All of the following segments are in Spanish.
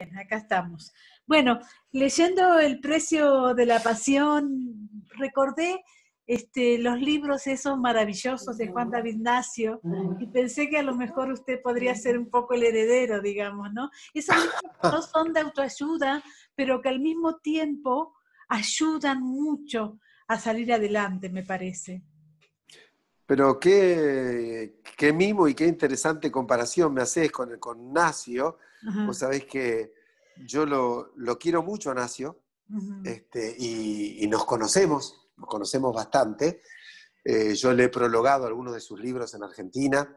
Bien, acá estamos. Bueno, leyendo El precio de la pasión, recordé este, los libros esos maravillosos de Juan David Nacio y pensé que a lo mejor usted podría ser un poco el heredero, digamos, ¿no? Esos libros no son de autoayuda, pero que al mismo tiempo ayudan mucho a salir adelante, me parece. Pero qué, mimo y qué interesante comparación me haces con, con Nacio. Vos sabés que yo lo, quiero mucho a Nacio este, y, nos conocemos, nos conocemos bastante. Eh, yo le he prologado algunos de sus libros en Argentina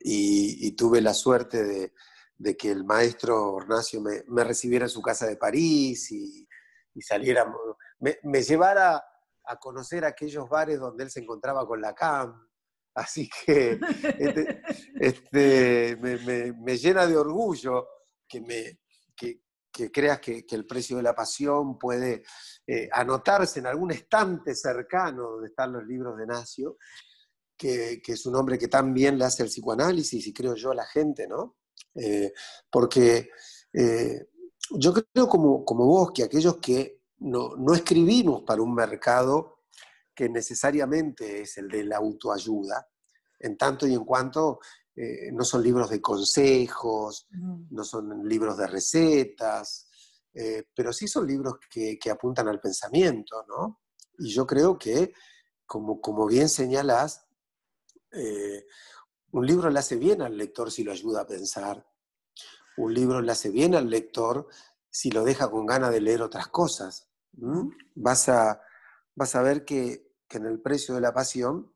y, tuve la suerte de, que el maestro Nacio me, recibiera en su casa de París y, me, llevara a conocer aquellos bares donde él se encontraba con la CAM. Así que este, este, me, llena de orgullo que, me, que, creas que, el precio de la pasión puede eh, anotarse en algún estante cercano donde están los libros de Nacio, que, es un hombre que tan bien le hace el psicoanálisis y creo yo a la gente, ¿no? Eh, porque eh, yo creo como, como vos que aquellos que no, escribimos para un mercado que necesariamente es el de la autoayuda, en tanto y en cuanto eh, no son libros de consejos, no son libros de recetas, eh, pero sí son libros que, apuntan al pensamiento, ¿no? Y yo creo que, como, bien señalas, eh, un libro le hace bien al lector si lo ayuda a pensar, un libro le hace bien al lector si lo deja con ganas de leer otras cosas. Vas, a, vas a ver que, en el precio de la pasión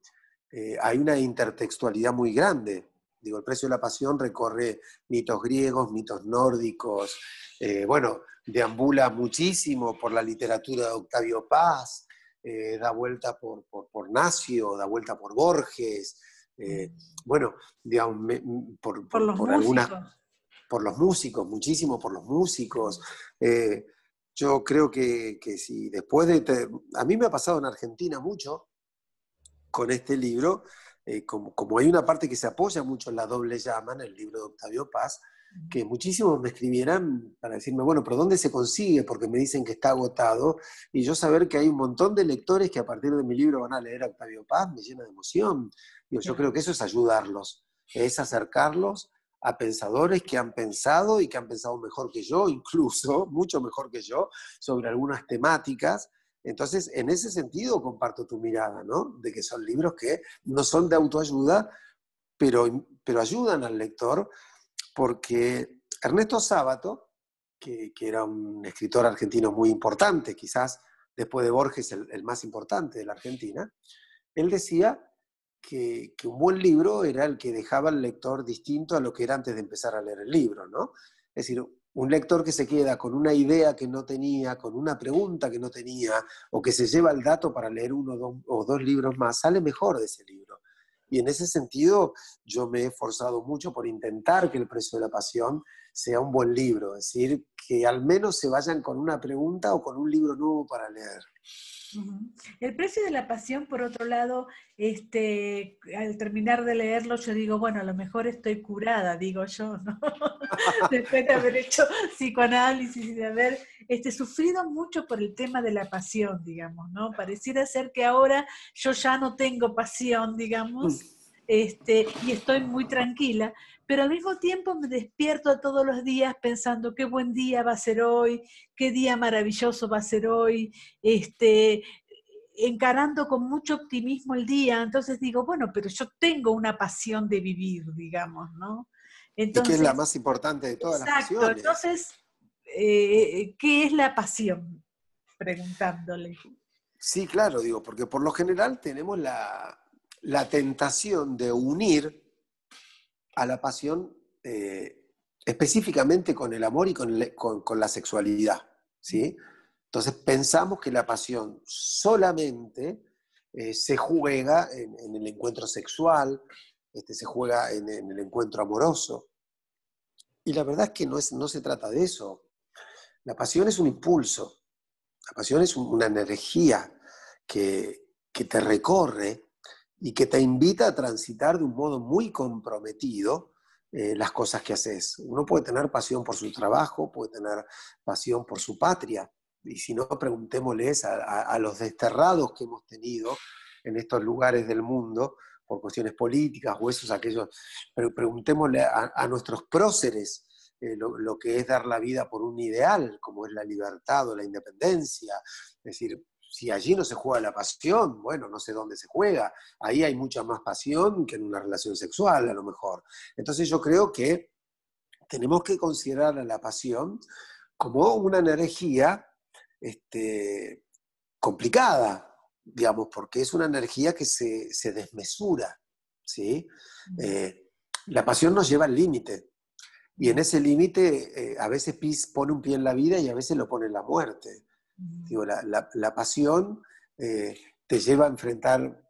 eh, hay una intertextualidad muy grande. Digo, el precio de la pasión recorre mitos griegos, mitos nórdicos, eh, bueno, deambula muchísimo por la literatura de Octavio Paz, eh, da vuelta por, por, Nacio, da vuelta por Borges, bueno, digamos, por, por, los por los músicos, muchísimo por los músicos. Yo creo que, que si después de... A mí me ha pasado en Argentina mucho con este libro, eh, como, hay una parte que se apoya mucho en la doble llama, en el libro de Octavio Paz, que muchísimos me escribieran para decirme, bueno, pero ¿dónde se consigue? Porque me dicen que está agotado, y yo saber que hay un montón de lectores que a partir de mi libro van a leer a Octavio Paz, me llena de emoción. yo creo que eso es ayudarlos, es acercarlos a pensadores que han pensado y que han pensado mejor que yo, incluso mucho mejor que yo, sobre algunas temáticas. Entonces, en ese sentido comparto tu mirada, ¿no? De que son libros que no son de autoayuda, pero, ayudan al lector, porque Ernesto Sábato, que, era un escritor argentino muy importante, quizás después de Borges el más importante de la Argentina, él decía que, un buen libro era el que dejaba al lector distinto a lo que era antes de empezar a leer el libro, ¿no? Es decir, un lector que se queda con una idea que no tenía, con una pregunta que no tenía, o que se lleva el dato para leer uno o dos libros más, sale mejor de ese libro. Y en ese sentido, yo me he esforzado mucho por intentar que el precio de la pasión sea un buen libro, es decir, que al menos se vayan con una pregunta o con un libro nuevo para leer. El precio de la pasión, por otro lado, este, al terminar de leerlo, yo digo, bueno, a lo mejor estoy curada, digo yo, ¿no? Después de haber hecho psicoanálisis y de haber este, sufrido mucho por el tema de la pasión, digamos, ¿no? Pareciera ser que ahora yo ya no tengo pasión, digamos. Mm. este, y estoy muy tranquila, pero al mismo tiempo me despierto todos los días pensando qué buen día va a ser hoy, qué día maravilloso va a ser hoy, este, encarando con mucho optimismo el día, entonces digo, bueno, pero yo tengo una pasión de vivir, digamos, ¿no? Entonces, que es la más importante de todas las pasiones. Entonces, eh, ¿qué es la pasión? Preguntándole. Sí, claro, digo, porque por lo general tenemos la, la tentación de unir a la pasión eh, específicamente con el amor y con, la sexualidad. ¿sí? Entonces pensamos que la pasión solamente eh, se juega en, el encuentro sexual, este, se juega en, el encuentro amoroso. Y la verdad es que no, es, no se trata de eso. La pasión es un impulso, la pasión es una energía que, que te recorre y que te invita a transitar de un modo muy comprometido eh, las cosas que haces. Uno puede tener pasión por su trabajo, puede tener pasión por su patria, y si no, preguntémosles a, los desterrados que hemos tenido en estos lugares del mundo por cuestiones políticas o esos aquellos, pero preguntémosle a, nuestros próceres eh, lo, lo, que es dar la vida por un ideal, como es la libertad o la independencia. Es decir, si allí no se juega la pasión, bueno, no sé dónde se juega. Ahí hay mucha más pasión que en una relación sexual, a lo mejor. Entonces yo creo que tenemos que considerar a la pasión como una energía este, complicada, digamos, porque es una energía que se, desmesura. ¿sí? Eh, la pasión nos lleva al límite. Y en ese límite eh, a veces Pis pone un pie en la vida y a veces lo pone en la muerte la, pasión eh, te lleva a enfrentar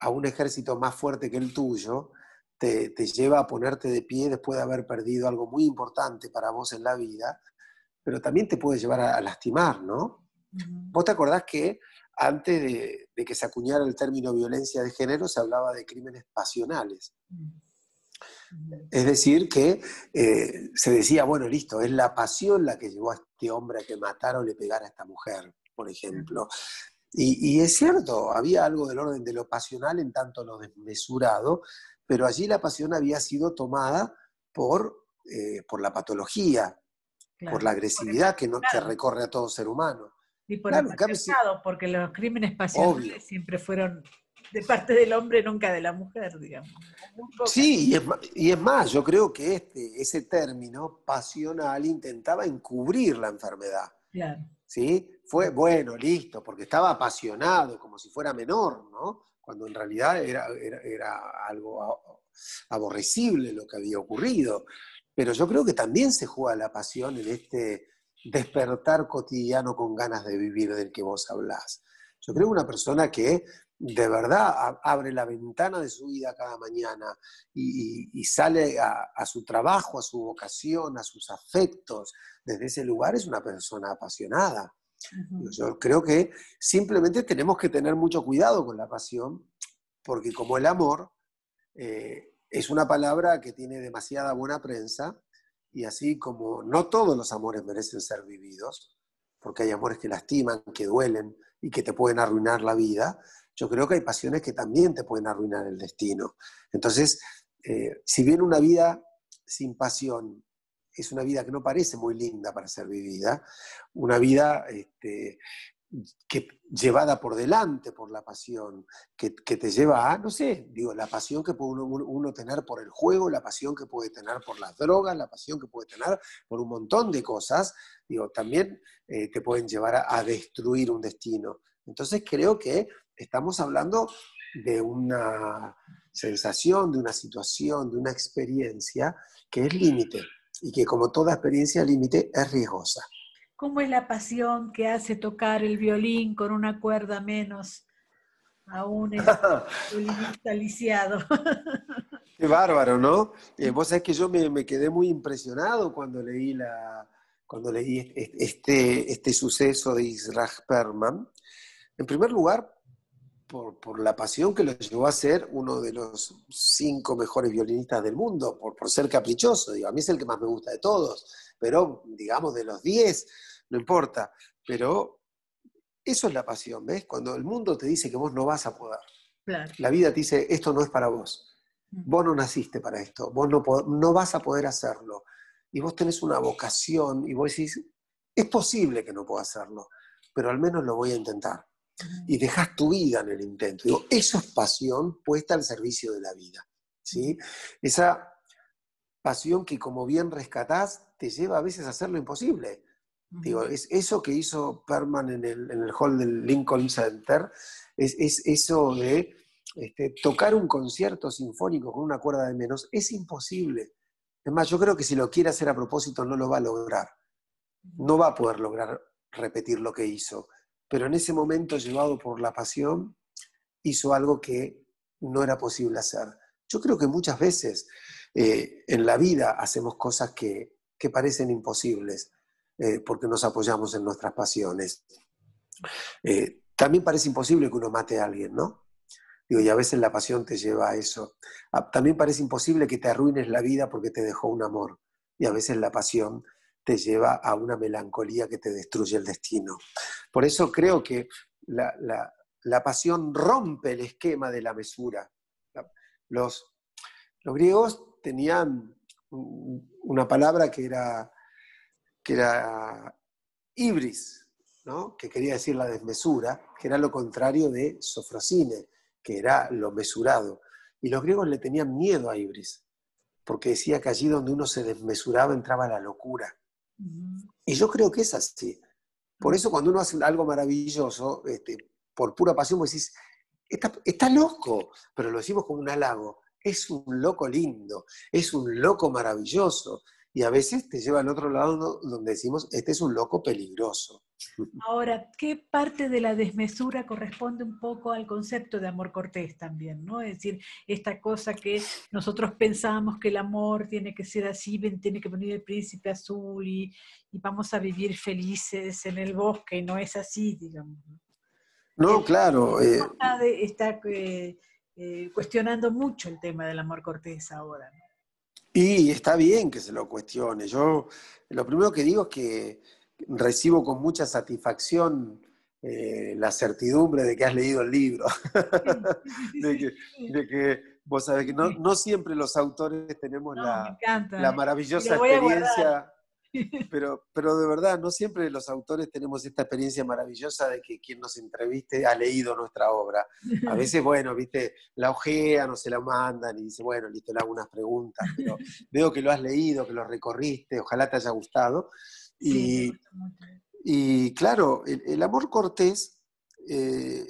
a un ejército más fuerte que el tuyo, te, lleva a ponerte de pie después de haber perdido algo muy importante para vos en la vida, pero también te puede llevar a, lastimar, ¿no? Vos te acordás que antes de, que se acuñara el término violencia de género se hablaba de crímenes pasionales. Es decir, que eh, se decía, bueno, listo, es la pasión la que llevó a este hombre a que matara o le pegara a esta mujer, por ejemplo. Y, es cierto, había algo del orden de lo pasional en tanto lo desmesurado, pero allí la pasión había sido tomada por, eh, por la patología, por la agresividad que, no, recorre a todo ser humano. Y por el porque los crímenes pasionales siempre fueron de parte del hombre, nunca de la mujer, digamos. Sí, y es, más, yo creo que este, ese término pasional intentaba encubrir la enfermedad. ¿Sí? Fue, bueno, listo, porque estaba apasionado, como si fuera menor, ¿no? Cuando en realidad era, era, era algo aborrecible lo que había ocurrido. Pero yo creo que también se juega la pasión en este despertar cotidiano con ganas de vivir del que vos hablás. Yo creo que una persona que de verdad abre la ventana de su vida cada mañana y, sale a, su trabajo, a su vocación, a sus afectos, desde ese lugar es una persona apasionada. Yo creo que simplemente tenemos que tener mucho cuidado con la pasión, porque como el amor eh, es una palabra que tiene demasiada buena prensa, y así como no todos los amores merecen ser vividos, porque hay amores que lastiman, que duelen y que te pueden arruinar la vida, yo creo que hay pasiones que también te pueden arruinar el destino. Entonces, eh, si bien una vida sin pasión es una vida que no parece muy linda para ser vivida, una vida este, que, llevada por delante por la pasión, que, te lleva a, no sé, digo, la pasión que puede uno, tener por el juego, la pasión que puede tener por las drogas, la pasión que puede tener por un montón de cosas, digo, también eh, te pueden llevar a destruir un destino. Entonces creo que Estamos hablando de una sensación, de una situación, de una experiencia que es límite y que como toda experiencia límite es riesgosa. ¿Cómo es la pasión que hace tocar el violín con una cuerda menos a un este, lisiado? Qué bárbaro, ¿no? Eh, vos sabés que yo me, quedé muy impresionado cuando leí, la, cuando leí este, este, este suceso de Israel Perman. En primer lugar, por, la pasión que lo llevó a ser uno de los cinco mejores violinistas del mundo, por, ser caprichoso. Digo, a mí es el que más me gusta de todos, pero digamos de los diez, no importa. Pero eso es la pasión, ¿ves? Cuando el mundo te dice que vos no vas a poder. La vida te dice, esto no es para vos. Mm. Vos no naciste para esto, vos no, no vas a poder hacerlo. Y vos tenés una vocación y vos decís, es posible que no pueda hacerlo, pero al menos lo voy a intentar y dejas tu vida en el intento. Digo, eso es pasión puesta al servicio de la vida. ¿sí? Esa pasión que como bien rescatás te lleva a veces a hacer lo imposible. es eso que hizo Perman en el, hall del Lincoln Center, es, eso de este, tocar un concierto sinfónico con una cuerda de menos, es imposible. Es más, yo creo que si lo quiere hacer a propósito no lo va a lograr. No va a poder lograr repetir lo que hizo pero en ese momento, llevado por la pasión, hizo algo que no era posible hacer. Yo creo que muchas veces eh, en la vida hacemos cosas que, parecen imposibles eh, porque nos apoyamos en nuestras pasiones. Eh, también parece imposible que uno mate a alguien, ¿no? Digo, y a veces la pasión te lleva a eso. Ah, también parece imposible que te arruines la vida porque te dejó un amor. Y a veces la pasión te lleva a una melancolía que te destruye el destino. Por eso creo que la, pasión rompe el esquema de la mesura. Los, los griegos tenían una palabra que era, que era ibris, ¿no? que quería decir la desmesura, que era lo contrario de sofrosine, que era lo mesurado. Y los griegos le tenían miedo a ibris, porque decía que allí donde uno se desmesuraba entraba la locura. Y yo creo que es así. Por eso cuando uno hace algo maravilloso, este, por pura pasión, vos decís, está, loco, pero lo decimos como un halago. Es un loco lindo, es un loco maravilloso, y a veces te lleva al otro lado donde decimos, este es un loco peligroso. Ahora, ¿qué parte de la desmesura corresponde un poco al concepto de amor cortés también? ¿no? Es decir, esta cosa que nosotros pensamos que el amor tiene que ser así, tiene que venir el príncipe azul y, vamos a vivir felices en el bosque, y no es así, digamos. No, claro. Eh, está, eh, eh, cuestionando mucho el tema del amor cortés ahora. ¿no? Y está bien que se lo cuestione. Yo lo primero que digo es que recibo con mucha satisfacción eh, la certidumbre de que has leído el libro, de, que, vos sabés que no, siempre los autores tenemos la, la, maravillosa experiencia Pero, pero de verdad, no siempre los autores tenemos esta experiencia maravillosa de que quien nos entreviste ha leído nuestra obra. A veces, bueno, viste, la ojea, no se la mandan y dice, bueno, listo, le hago unas preguntas, pero veo que lo has leído, que lo recorriste, ojalá te haya gustado. Y, claro, el, amor cortés eh,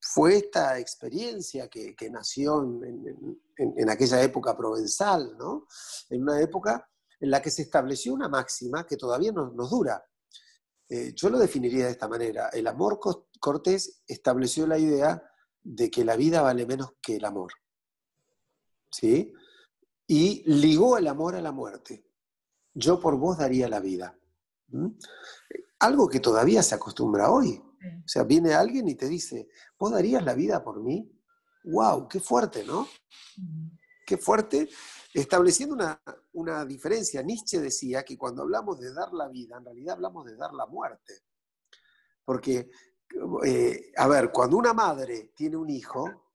fue esta experiencia que, nació en, en, aquella época provenzal, ¿no? En una época en la que se estableció una máxima que todavía nos dura. Eh, yo lo definiría de esta manera. El amor cortés estableció la idea de que la vida vale menos que el amor. ¿Sí? Y ligó el amor a la muerte. Yo por vos daría la vida. ¿Mm? Algo que todavía se acostumbra hoy. O sea, viene alguien y te dice, ¿vos darías la vida por mí? ¡Wow! ¡Qué fuerte, ¿no? Qué fuerte Estableciendo una, diferencia, Nietzsche decía que cuando hablamos de dar la vida, en realidad hablamos de dar la muerte. Porque, eh, a ver, cuando una madre tiene un hijo,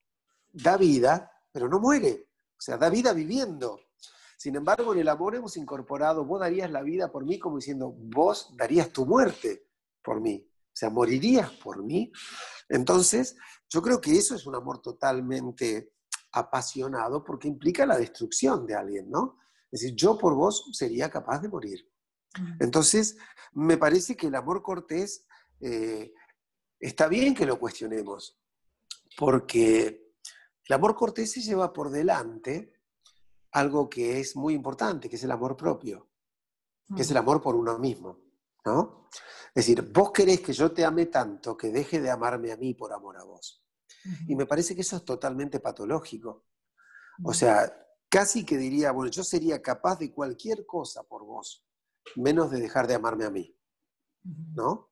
da vida, pero no muere. O sea, da vida viviendo. Sin embargo, en el amor hemos incorporado, vos darías la vida por mí como diciendo, vos darías tu muerte por mí. O sea, morirías por mí. Entonces, yo creo que eso es un amor totalmente apasionado porque implica la destrucción de alguien, ¿no? Es decir, yo por vos sería capaz de morir. Mm. Entonces, me parece que el amor cortés eh, está bien que lo cuestionemos, porque el amor cortés se lleva por delante algo que es muy importante, que es el amor propio, que es el mm. amor por uno mismo, ¿no? Es decir, vos querés que yo te ame tanto que deje de amarme a mí por amor a vos. Y me parece que eso es totalmente patológico. O sea, casi que diría, bueno, yo sería capaz de cualquier cosa por vos, menos de dejar de amarme a mí. ¿No?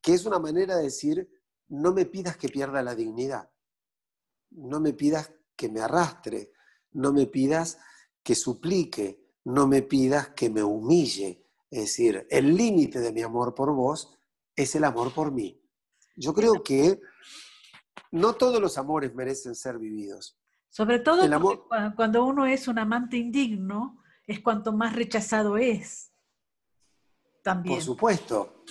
Que es una manera de decir, no me pidas que pierda la dignidad, no me pidas que me arrastre, no me pidas que suplique, no me pidas que me humille. Es decir, el límite de mi amor por vos es el amor por mí. Yo creo que no todos los amores merecen ser vividos. Sobre todo amor... cuando uno es un amante indigno, es cuanto más rechazado es. También. Por supuesto,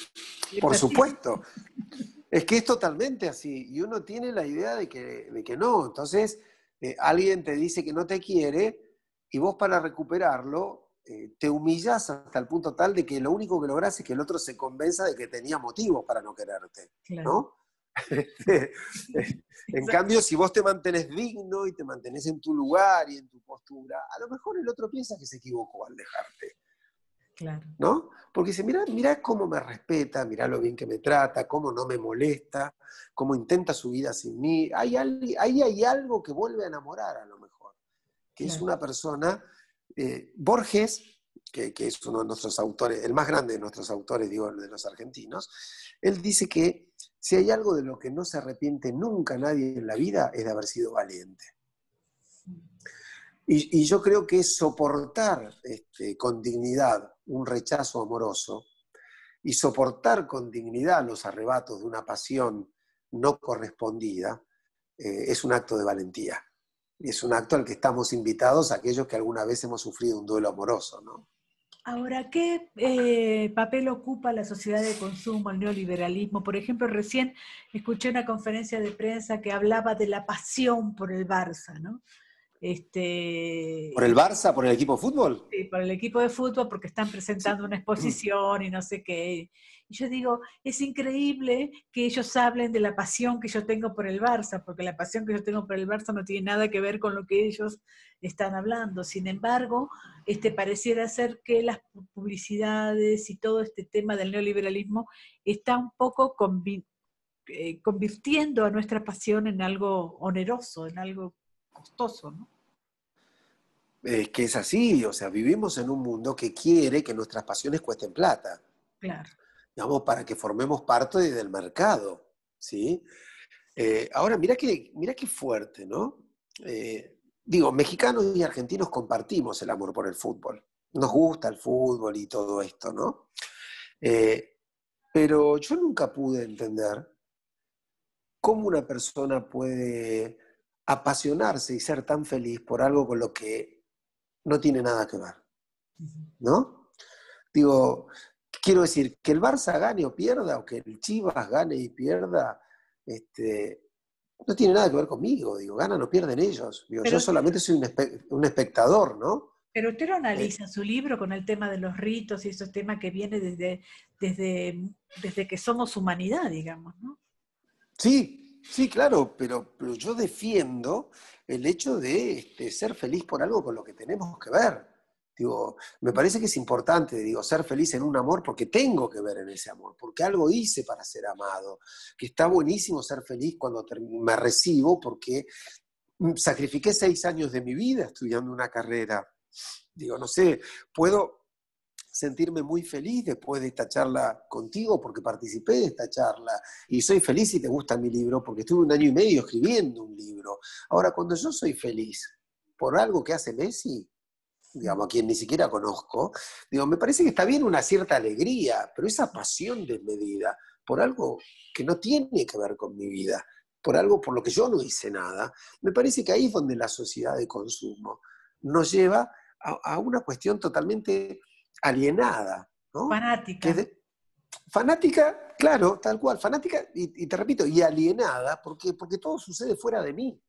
por supuesto. Es que es totalmente así. Y uno tiene la idea de que, de que no. Entonces, eh, alguien te dice que no te quiere y vos para recuperarlo eh, te humillas hasta el punto tal de que lo único que lográs es que el otro se convenza de que tenía motivos para no quererte. ¿no? Este, eh, en cambio, si vos te mantenés digno y te mantenés en tu lugar y en tu postura, a lo mejor el otro piensa que se equivocó al dejarte. Claro. ¿No? Porque dice, mira, mira cómo me respeta, mira lo bien que me trata, cómo no me molesta, cómo intenta su vida sin mí. Hay, ahí hay, algo que vuelve a enamorar a lo mejor, que es una persona, eh, Borges, que, que es uno de nuestros autores, el más grande de nuestros autores, digo, de los argentinos, él dice que si hay algo de lo que no se arrepiente nunca nadie en la vida es de haber sido valiente. Y, yo creo que soportar este, con dignidad un rechazo amoroso y soportar con dignidad los arrebatos de una pasión no correspondida eh, es un acto de valentía. y Es un acto al que estamos invitados aquellos que alguna vez hemos sufrido un duelo amoroso, ¿no? Ahora, ¿qué eh, papel ocupa la sociedad de consumo, el neoliberalismo? Por ejemplo, recién escuché una conferencia de prensa que hablaba de la pasión por el Barça, ¿no? Este, ¿Por el Barça? ¿Por el equipo de fútbol? Sí, por el equipo de fútbol porque están presentando una exposición y no sé qué. Y yo digo, es increíble que ellos hablen de la pasión que yo tengo por el Barça, porque la pasión que yo tengo por el Barça no tiene nada que ver con lo que ellos están hablando. Sin embargo, este, pareciera ser que las publicidades y todo este tema del neoliberalismo está un poco eh, convirtiendo a nuestra pasión en algo oneroso, en algo costoso, ¿no? eh, que es así, o sea, vivimos en un mundo que quiere que nuestras pasiones cuesten plata. Claro. Digamos, para que formemos parte del mercado, ¿sí? Eh, ahora, mira qué, mira qué fuerte, ¿no? Eh, digo, mexicanos y argentinos compartimos el amor por el fútbol. Nos gusta el fútbol y todo esto, ¿no? Eh, pero yo nunca pude entender cómo una persona puede apasionarse y ser tan feliz por algo con lo que no tiene nada que ver. ¿No? Digo, quiero decir, que el Barça gane o pierda, o que el Chivas gane y pierda, este, no tiene nada que ver conmigo. Digo, ganan o pierden ellos. yo solamente soy un, espectador, ¿no? Pero usted lo eh. analiza en su libro con el tema de los ritos y esos temas que viene desde, desde, desde que somos humanidad, digamos, ¿no? Sí, Sí, claro, pero, yo defiendo el hecho de este, ser feliz por algo con lo que tenemos que ver. Digo, me parece que es importante, digo, ser feliz en un amor porque tengo que ver en ese amor, porque algo hice para ser amado, que está buenísimo ser feliz cuando me recibo porque mm, sacrifiqué seis años de mi vida estudiando una carrera. Digo, no sé, puedo, sentirme muy feliz después de esta charla contigo porque participé de esta charla y soy feliz y te gusta mi libro porque estuve un año y medio escribiendo un libro. Ahora, cuando yo soy feliz por algo que hace Messi, digamos, a quien ni siquiera conozco, digo, me parece que está bien una cierta alegría, pero esa pasión desmedida por algo que no tiene que ver con mi vida, por algo por lo que yo no hice nada, me parece que ahí es donde la sociedad de consumo nos lleva a, a una cuestión totalmente alienada. ¿no? Fanática. fanática, claro, tal cual, fanática, y, te repito, y alienada, porque, porque todo sucede fuera de mí,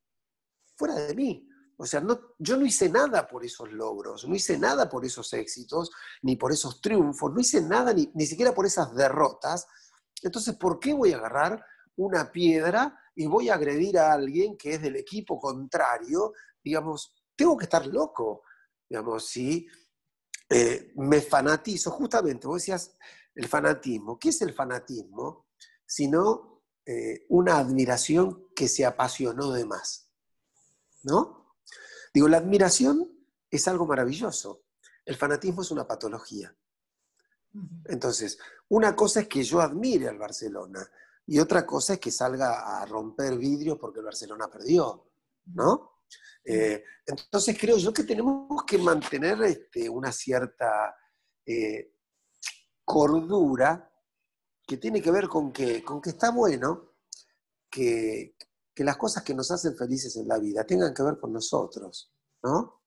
fuera de mí. O sea, no, yo no hice nada por esos logros, no hice nada por esos éxitos, ni por esos triunfos, no hice nada ni, siquiera por esas derrotas. Entonces, ¿por qué voy a agarrar una piedra y voy a agredir a alguien que es del equipo contrario? Digamos, tengo que estar loco, digamos, ¿sí? Eh, me fanatizo, justamente, vos decías el fanatismo. ¿Qué es el fanatismo? Sino eh, una admiración que se apasionó de más. ¿No? Digo, la admiración es algo maravilloso. El fanatismo es una patología. Entonces, una cosa es que yo admire al Barcelona y otra cosa es que salga a romper vidrios porque el Barcelona perdió, ¿no? Eh, entonces creo yo que tenemos que mantener este, una cierta eh, cordura que tiene que ver con que, con que está bueno que, que, las cosas que nos hacen felices en la vida tengan que ver con nosotros, ¿no?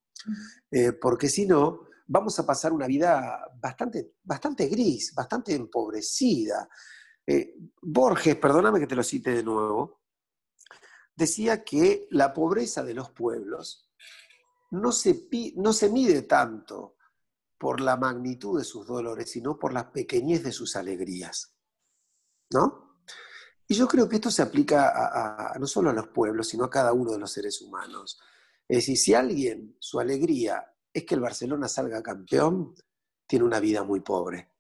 Eh, porque si no, vamos a pasar una vida bastante, bastante gris, bastante empobrecida. Borges, perdóname que te lo cite de nuevo, decía que la pobreza de los pueblos no se, no se mide tanto por la magnitud de sus dolores, sino por la pequeñez de sus alegrías. ¿No? Y yo creo que esto se aplica no solo a los pueblos, sino a cada uno de los seres humanos. Es decir, si alguien, su alegría es que el Barcelona salga campeón, tiene una vida muy pobre.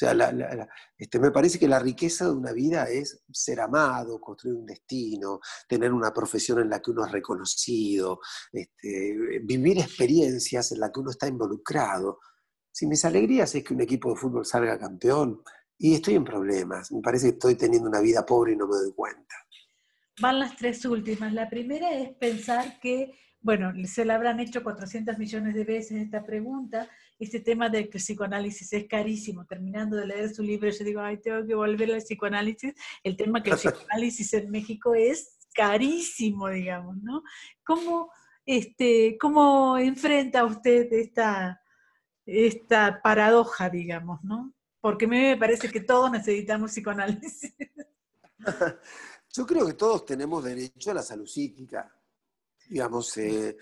O sea, este, me parece que la riqueza de una vida es ser amado, construir un destino, tener una profesión en la que uno es reconocido, este, vivir experiencias en las que uno está involucrado. Si mis alegrías es que un equipo de fútbol salga campeón, y estoy en problemas, me parece que estoy teniendo una vida pobre y no me doy cuenta. Van las tres últimas. La primera es pensar que, bueno, se la habrán hecho 400 millones de veces esta pregunta, este tema del psicoanálisis es carísimo. Terminando de leer su libro, yo digo, ay, tengo que volver al psicoanálisis. El tema que el psicoanálisis en México es carísimo, digamos, ¿no? ¿Cómo, este, cómo enfrenta usted esta, esta paradoja, digamos, ¿no? Porque a mí me parece que todos necesitamos psicoanálisis. Yo creo que todos tenemos derecho a la salud psíquica digamos, eh,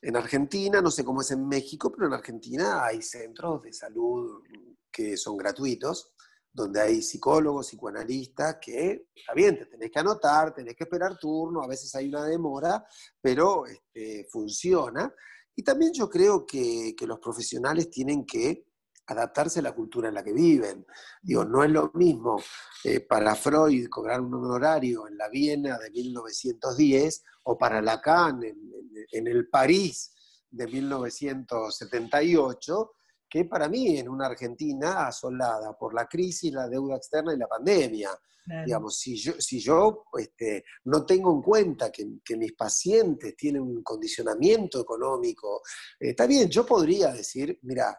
en Argentina, no sé cómo es en México, pero en Argentina hay centros de salud que son gratuitos, donde hay psicólogos, psicoanalistas, que está bien, te tenés que anotar, tenés que esperar turno, a veces hay una demora, pero este, funciona. Y también yo creo que los profesionales tienen que adaptarse a la cultura en la que viven. Digo, no es lo mismo eh, para Freud cobrar un honorario en la Viena de 1910 o para Lacan en, el París de 1978 que para mí en una Argentina asolada por la crisis, la deuda externa y la pandemia. Digamos, si yo, si yo este, no tengo en cuenta que, mis pacientes tienen un condicionamiento económico, también eh, está bien, yo podría decir, mira,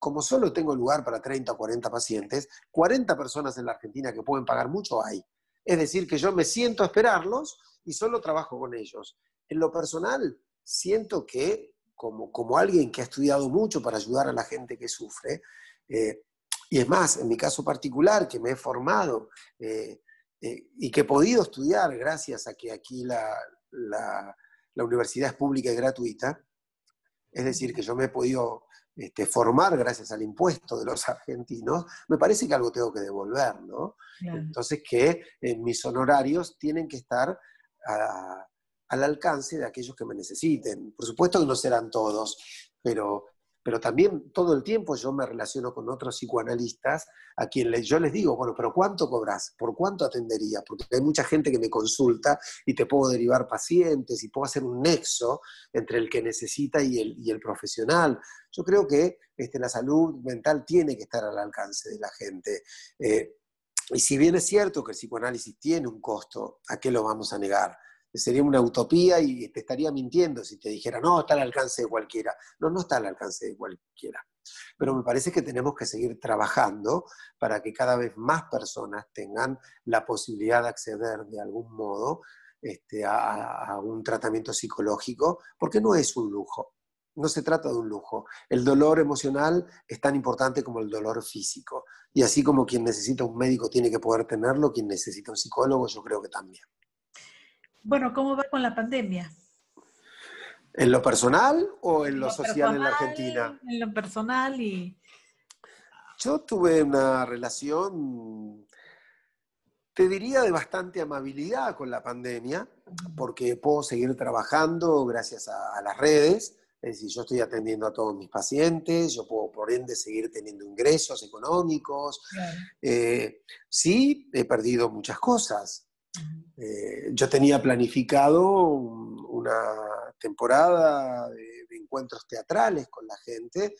como solo tengo lugar para 30 o 40 pacientes, 40 personas en la Argentina que pueden pagar mucho hay. Es decir, que yo me siento a esperarlos y solo trabajo con ellos. En lo personal, siento que, como, como alguien que ha estudiado mucho para ayudar a la gente que sufre, eh, y es más, en mi caso particular, que me he formado eh, eh, y que he podido estudiar gracias a que aquí la universidad es pública y gratuita, es decir, que yo me he podido este, formar gracias al impuesto de los argentinos, me parece que algo tengo que devolver, ¿no? Entonces que eh, mis honorarios tienen que estar al alcance de aquellos que me necesiten. Por supuesto que no serán todos, pero pero también todo el tiempo yo me relaciono con otros psicoanalistas a quienes yo les digo, bueno, pero ¿cuánto cobras? ¿Por cuánto atenderías? Porque hay mucha gente que me consulta y te puedo derivar pacientes y puedo hacer un nexo entre el que necesita y el, profesional. Yo creo que este, la salud mental tiene que estar al alcance de la gente. Eh, y si bien es cierto que el psicoanálisis tiene un costo, ¿a qué lo vamos a negar? sería una utopía y te estaría mintiendo si te dijera, no, está al alcance de cualquiera. No, no está al alcance de cualquiera. Pero me parece que tenemos que seguir trabajando para que cada vez más personas tengan la posibilidad de acceder de algún modo este, a un tratamiento psicológico, porque no es un lujo, no se trata de un lujo. El dolor emocional es tan importante como el dolor físico. Y así como quien necesita un médico tiene que poder tenerlo, quien necesita un psicólogo yo creo que también. Bueno, ¿cómo va con la pandemia? ¿En lo personal o en lo, social en la Argentina? En lo personal y... Yo tuve una relación, te diría, de bastante amabilidad con la pandemia, porque puedo seguir trabajando gracias a, las redes. Es decir, yo estoy atendiendo a todos mis pacientes, yo puedo por ende seguir teniendo ingresos económicos. Eh, sí, he perdido muchas cosas, eh, yo tenía planificado una temporada de, encuentros teatrales con la gente,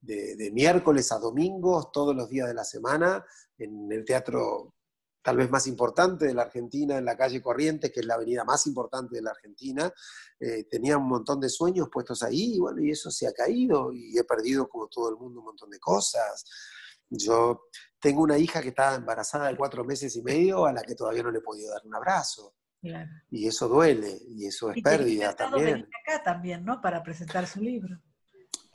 de, miércoles a domingos, todos los días de la semana, en el teatro tal vez más importante de la Argentina, en la calle corriente, que es la avenida más importante de la Argentina. Eh, tenía un montón de sueños puestos ahí, bueno, y eso se ha caído, y he perdido como todo el mundo un montón de cosas. Yo tengo una hija que está embarazada de cuatro meses y medio a la que todavía no le he podido dar un abrazo. Y eso duele, y eso es pérdida también. acá también, ¿no? Para presentar su libro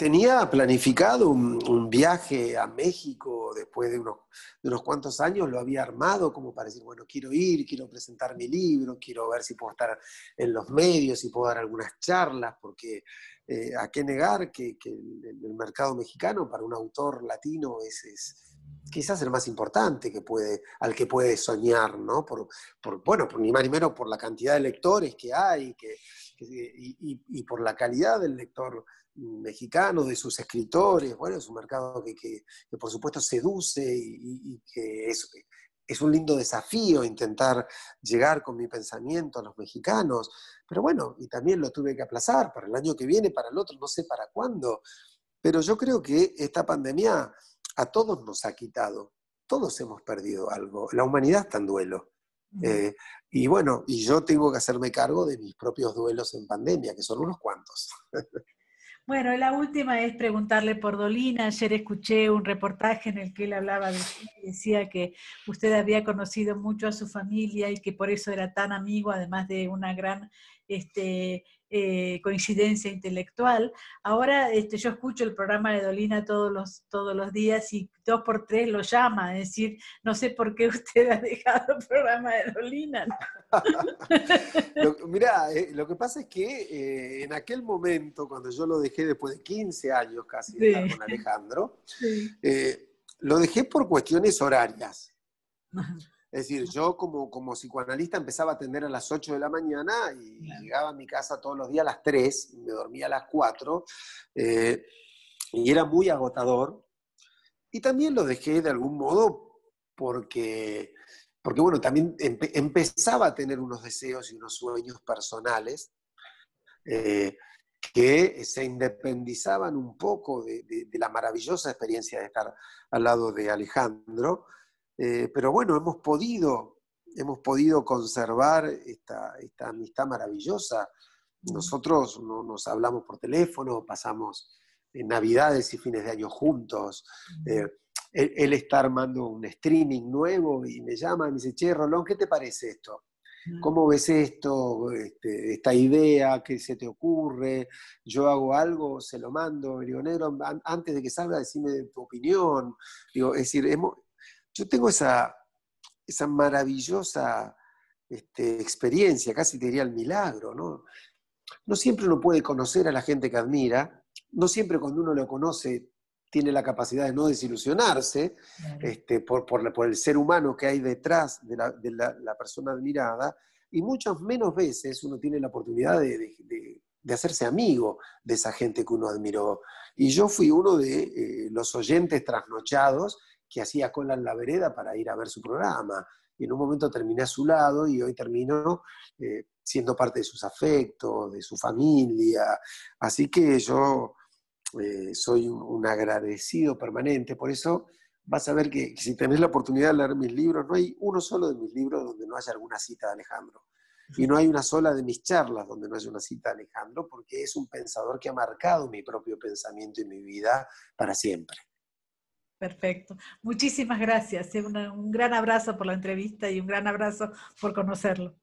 tenía planificado un, viaje a México después de unos, cuantos años, lo había armado como para decir, bueno, quiero ir, quiero presentar mi libro, quiero ver si puedo estar en los medios, si puedo dar algunas charlas, porque eh, a qué negar que, el, mercado mexicano para un autor latino es, quizás el más importante que puede, al que puede soñar, ¿no? Por, bueno, ni más ni menos por la cantidad de lectores que hay, que y, por la calidad del lector mexicano, de sus escritores, bueno, es un mercado que, por supuesto seduce y, que es, es un lindo desafío intentar llegar con mi pensamiento a los mexicanos, pero bueno, y también lo tuve que aplazar para el año que viene, para el otro, no sé para cuándo, pero yo creo que esta pandemia a todos nos ha quitado, todos hemos perdido algo, la humanidad está en duelo. Eh, y bueno, y yo tengo que hacerme cargo de mis propios duelos en pandemia, que son unos cuantos. Bueno, la última es preguntarle por Dolina. Ayer escuché un reportaje en el que él hablaba de decía que usted había conocido mucho a su familia y que por eso era tan amigo, además de una gran este, eh, coincidencia intelectual. Ahora este, yo escucho el programa de Dolina todos los, todos los días y dos por tres lo llama, es decir, no sé por qué usted ha dejado el programa de Dolina. Mira, eh, lo que pasa es que eh, en aquel momento, cuando yo lo dejé después de 15 años casi de con Alejandro, lo dejé por cuestiones horarias. Es decir, yo como, psicoanalista empezaba a atender a las 8 de la mañana y llegaba a mi casa todos los días a las 3, me dormía a las 4, eh, y era muy agotador. Y también lo dejé de algún modo porque, porque bueno, también empezaba a tener unos deseos y unos sueños personales. Eh, que se independizaban un poco de, la maravillosa experiencia de estar al lado de Alejandro eh, pero bueno, hemos podido, hemos podido conservar esta, amistad maravillosa. Nosotros nos hablamos por teléfono, pasamos eh, navidades y fines de año juntos. Eh, él, está armando un streaming nuevo y me llama y me dice, che, Rolón, ¿qué te parece esto? ¿Cómo ves esto, este, esta idea? ¿Qué se te ocurre? Yo hago algo, se lo mando, le antes de que salga, decime tu opinión. es decir, hemos, yo tengo esa, maravillosa este, experiencia, casi te diría el milagro, ¿no? No siempre uno puede conocer a la gente que admira, no siempre cuando uno lo conoce tiene la capacidad de no desilusionarse este, por, el ser humano que hay detrás de, la, persona admirada, y muchas menos veces uno tiene la oportunidad de, hacerse amigo de esa gente que uno admiró. Y yo fui uno de eh, los oyentes trasnochados que hacía cola en la vereda para ir a ver su programa. Y en un momento terminé a su lado y hoy termino eh, siendo parte de sus afectos, de su familia. Así que yo eh, soy un, agradecido permanente. Por eso vas a ver que si tenés la oportunidad de leer mis libros, no hay uno solo de mis libros donde no haya alguna cita de Alejandro. Y no hay una sola de mis charlas donde no haya una cita de Alejandro, porque es un pensador que ha marcado mi propio pensamiento y mi vida para siempre. Perfecto. Muchísimas gracias. Eh, un gran abrazo por la entrevista y un gran abrazo por conocerlo.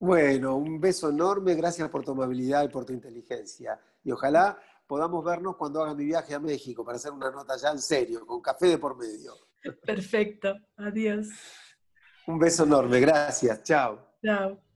Bueno, un beso enorme. Gracias por tu amabilidad y por tu inteligencia. Y ojalá podamos vernos cuando haga mi viaje a México para hacer una nota ya en serio, con café de por medio. Perfecto. Adiós. Un beso enorme. Gracias. Chao. Chao.